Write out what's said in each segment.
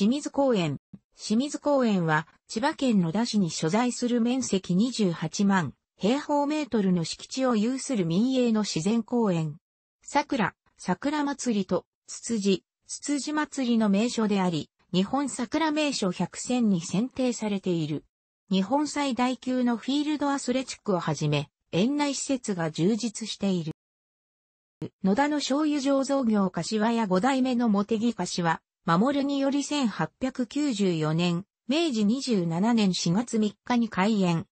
清水公園。清水公園は、千葉県野田市に所在する面積28万平方メートルの敷地を有する民営の自然公園。桜、桜祭りと、つつじ、つつじ祭りの名所であり、日本桜名所100選に選定されている。日本最大級のフィールドアスレチックをはじめ、園内施設が充実している。野田の醤油醸造業柏屋5代目の茂木柏、守るにより1894年、明治27年4月3日に開園。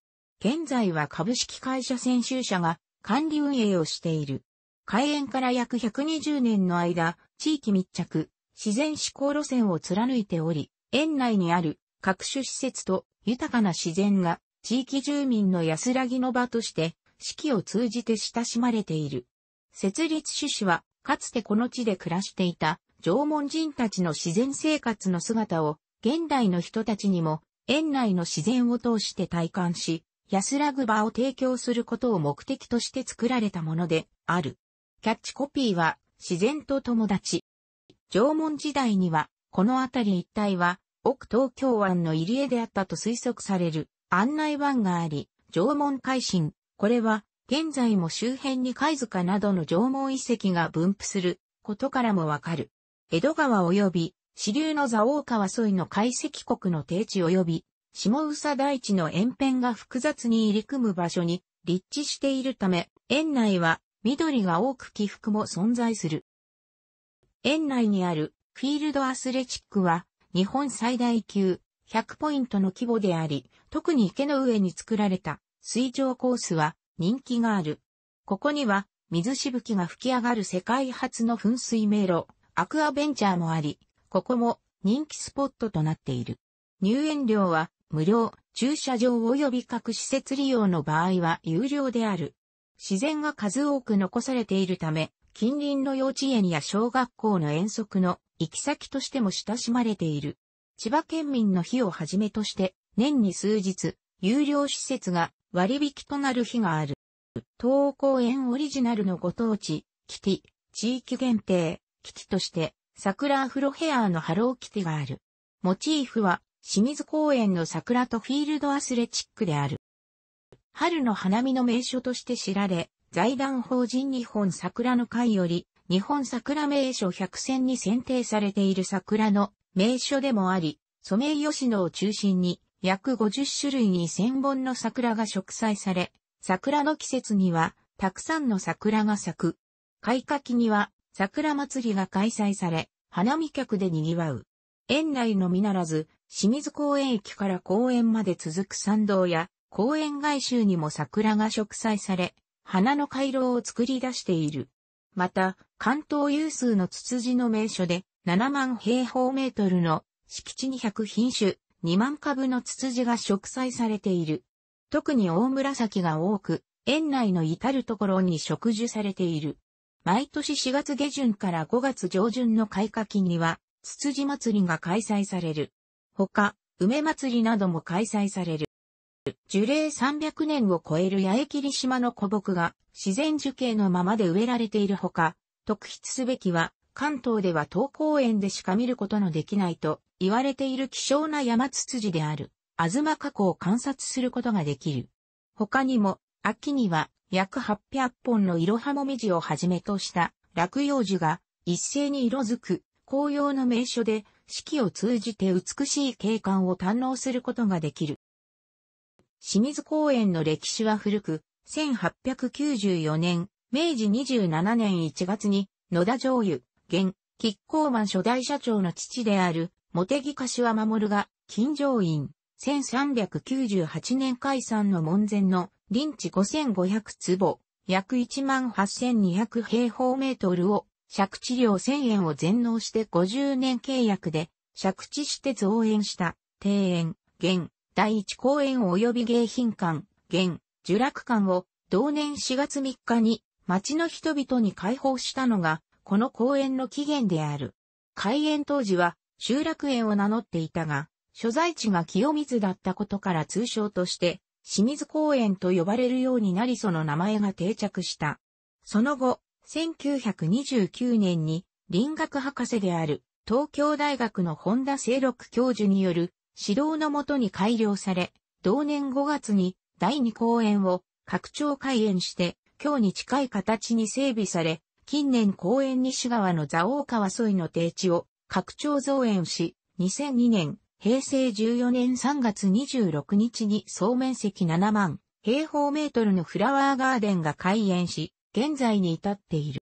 現在は株式会社専修社が管理運営をしている。開園から約120年の間、地域密着、自然志向路線を貫いており、園内にある各種施設と豊かな自然が地域住民の安らぎの場として四季を通じて親しまれている。設立趣旨は、かつてこの地で暮らしていた縄文人たちの自然生活の姿を現代の人たちにも園内の自然を通して体感し、安らぐ場を提供することを目的として作られたものである。キャッチコピーは自然と友達。縄文時代にはこの辺り一帯は奥東京湾の入り江であったと推測される案内湾があり、縄文海進、これは現在も周辺に貝塚などの縄文遺跡が分布することからもわかる。江戸川及び支流の蔵王川沿いの解析国の低地及び下佐大地の沿辺が複雑に入り組む場所に立地しているため、園内は緑が多く起伏も存在する。園内にあるフィールドアスレチックは日本最大級100ポイントの規模であり、特に池の上に作られた水上コースは人気がある。ここには水しぶきが吹き上がる世界初の噴水迷路、アクアベンチャーもあり、ここも人気スポットとなっている。入園料は無料、駐車場及び各施設利用の場合は有料である。自然が数多く残されているため、近隣の幼稚園や小学校の遠足の行き先としても親しまれている。千葉県民の日をはじめとして、年に数日、有料施設が割引となる日がある。東公園オリジナルのご当地、キティ、地域限定、キティとして、桜アフロヘアーのハローキティがある。モチーフは、清水公園の桜とフィールドアスレチックである。春の花見の名所として知られ、財団法人日本桜の会より、日本桜名所百選に選定されている桜の名所でもあり、ソメイヨシノを中心に、約50種類に1000本の桜が植栽され、桜の季節には、たくさんの桜が咲く。開花期には、桜祭りが開催され、花見客で賑わう。園内のみならず、清水公園駅から公園まで続く参道や、公園外周にも桜が植栽され、花の回廊を作り出している。また、関東有数のツツジの名所で、7万平方メートルの敷地に100品種、2万株のツツジが植栽されている。特に大紫が多く、園内の至るところに植樹されている。毎年4月下旬から5月上旬の開花期には、つつじ祭りが開催される。ほか、梅祭りなども開催される。樹齢300年を超える八重切島の古木が自然樹形のままで植えられているほか、特筆すべきは関東では東公園でしか見ることのできないと言われている希少な山ツツジである、あずま過去を観察することができる。他にも、秋には約800本のイロハモミジをはじめとした落葉樹が一斉に色づく紅葉の名所で四季を通じて美しい景観を堪能することができる。清水公園の歴史は古く、1894年、明治27年1月に野田醤油、現、キッコーマン初代社長の父である、茂木柏守が、金城院、1398年解散の門前の林地5500坪、約18200平方メートルを、借地料1000円を全納して50年契約で、借地して造園した、庭園、現、第一公園及び迎賓館、現、聚楽館を、同年4月3日に、町の人々に開放したのが、この公園の起源である。開園当時は、集落園を名乗っていたが、所在地が清水だったことから通称として、清水公園と呼ばれるようになりその名前が定着した。その後、1929年に林学博士である東京大学の本田清六教授による指導のもとに改良され、同年5月に第2公園を拡張開園して、今日に近い形に整備され、近年公園西側の蔵王川沿いの低地を拡張増園し、2002年平成14年3月26日に総面積7万平方メートルのフラワーガーデンが開園し、現在に至っている。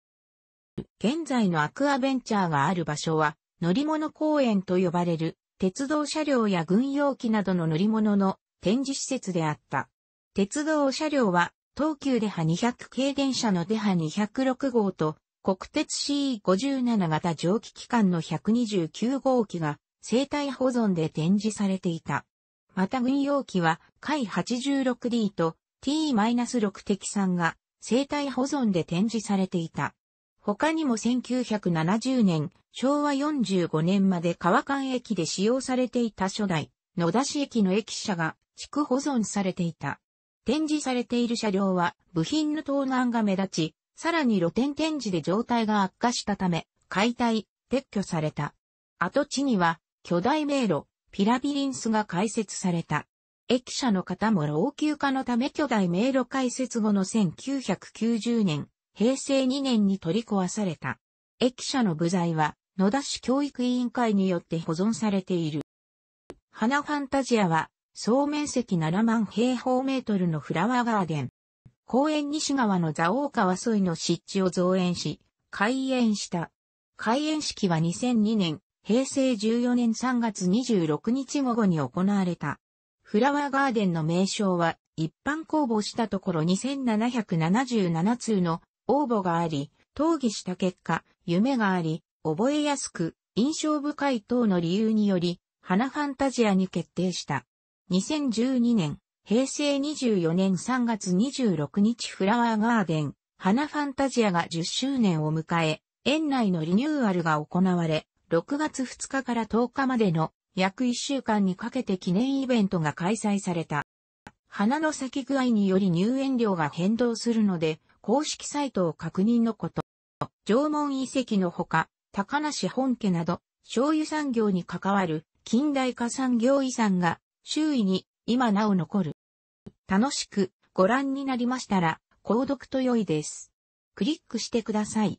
現在のアクアベンチャーがある場所は、乗り物公園と呼ばれる、鉄道車両や軍用機などの乗り物の展示施設であった。鉄道車両は、東急デハ200系電車のデハ206号と、国鉄 CE57 型蒸気機関の129号機が生態保存で展示されていた。また軍用機は、海 86D と T-6 敵3が生態保存で展示されていた。他にも1970年、昭和45年まで川間駅で使用されていた初代、野田市駅の駅舎が、地区保存されていた。展示されている車両は、部品の盗難が目立ち、さらに露店展示で状態が悪化したため、解体、撤去された。跡地には、巨大迷路、ピラビリンスが開設された。駅舎の方も老朽化のため巨大迷路開設後の1990年、平成2年に取り壊された。駅舎の部材は、野田市教育委員会によって保存されている。花ファンタジアは、総面積7万平方メートルのフラワーガーデン。公園西側の座王川沿いの湿地を造園し、開園した。開園式は2002年、平成14年3月26日午後に行われた。フラワーガーデンの名称は、一般公募したところ2777通の応募があり、討議した結果、夢があり、覚えやすく、印象深い等の理由により、花ファンタジアに決定した。2012年、平成24年3月26日フラワーガーデン、花ファンタジアが10周年を迎え、園内のリニューアルが行われ、6月2日から10日までの約1週間にかけて記念イベントが開催された。花の咲き具合により入園料が変動するので、公式サイトを確認のこと。縄文遺跡のほか、高梨本家など、醤油産業に関わる近代化産業遺産が周囲に今なお残る。楽しくご覧になりましたら、購読と良いです。クリックしてください。